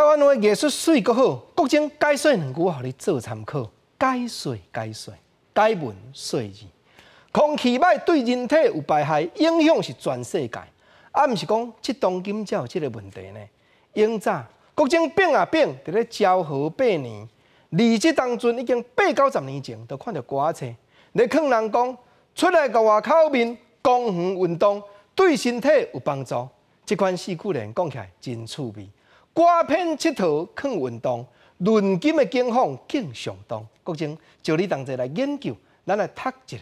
台湾话艺术水阁好，各种解释两句，互你做参考。该水该水，该文水字。空气歹对人体有排害，影响是全世界。啊，毋是讲，即当今才有即个问题呢。因早各种病啊病，伫咧昭河百年，离史当中已经八九十年前都看到歌册。你可人讲，出来个外口面，公园运动对身体有帮助，即款四句连讲起来真趣味。瓜片佚佗啃运动，论金的警方更上当。国精就你同齐来研究，咱来读一下。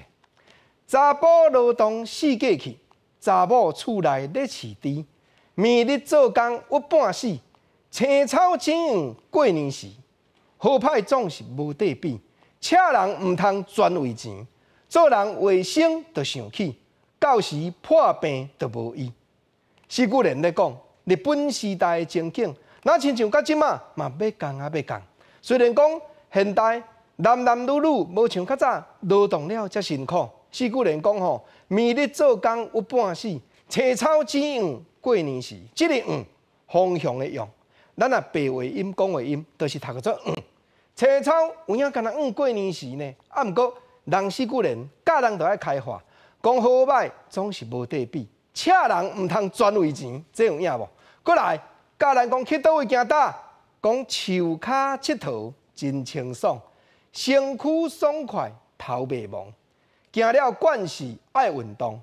查甫劳动死过去，查某厝内咧饲猪，明日做工有半死，青草青过年时，好歹总是无底变。请人毋通专为钱，做人卫生着想起，到时破病着无医。是故人咧讲，日本时代情景。那亲像甲即嘛，嘛要讲也要讲。虽然讲现代男男女女无像较早劳动了才辛苦。四句人讲吼，明日做工有半死，切草只嗯过年时，这里嗯，方向的用。咱啊白话音、公话音都是读作嗯。切草有影干若嗯过年时呢？啊，毋过人四句人教人就爱开化，讲好歹总是无对比。请人毋通专为钱，这样影不？过来。甲人讲去倒位行搭，讲树骹佚佗真清爽，身躯爽快，头未忙。行了惯势爱运动，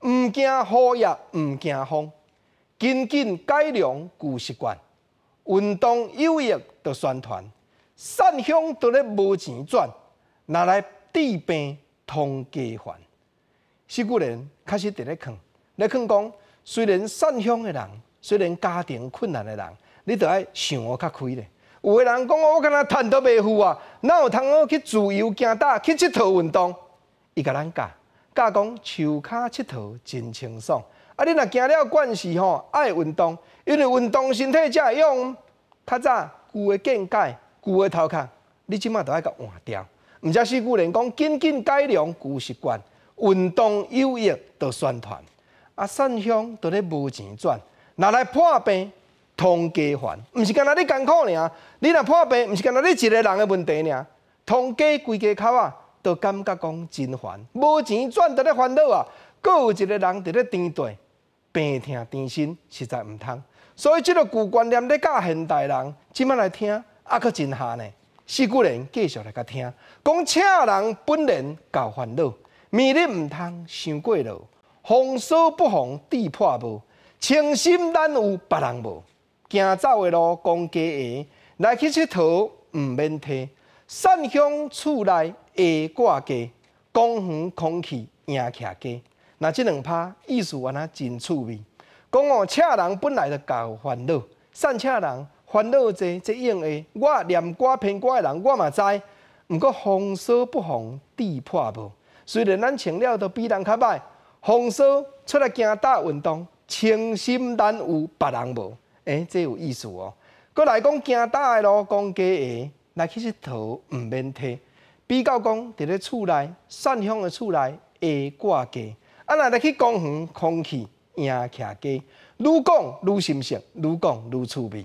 毋惊雨也毋惊风，紧紧改良旧习惯，运动有益，得宣传。善向都咧无钱赚，拿来治病通家还。是古人确实伫咧劝，咧劝讲，虽然善向的人。虽然家庭困难的人，你得爱想哦，较开咧。有的人讲哦，我敢若趁都袂富啊，哪有通好去自由行、大去佚佗运动？伊甲咱教教讲树骹佚佗真清爽。啊，你若行了惯势吼，爱运动，因为运动身体会用。较早旧的见解、旧的头壳，你即马得爱甲换掉。毋则四句人讲，紧紧改良旧习惯，运动有益，都宣传。啊，善乡都咧无钱赚。拿来破病，通家烦，毋是干那你艰苦尔，你若破病，毋是干那你一个人的问题尔，通家规家口啊，都感觉讲真烦，无钱赚，直咧烦恼啊。佮有一个人伫咧天地，病痛天心实在毋通。所以即个旧观念咧教现代人，即摆来听，啊佫真下呢。四句人继续来甲听，讲请人本能搞烦恼，明日毋通伤过路，防骚不防地破无。清心咱有别人无，行走的路公家的，来去佚佗毋免提。善向厝内下挂鸡，公园空气赢徛鸡。那这两拍意思安尼真趣味。讲哦，恰人本来就够烦恼，善恰人烦恼者，这样的。我念挂偏挂的人我嘛知。毋过风骚不防地破无。虽然咱晴了都比人较歹，风骚出来行搭运动。清心淡有，别人无，哎，这有意思哦。过来讲惊大的咯，讲假个，那其实头毋免提。比较讲，伫咧厝内，善向的厝内，会挂家。啊，若来去公园，空气赢徛家。愈讲愈心性，愈讲愈趣味。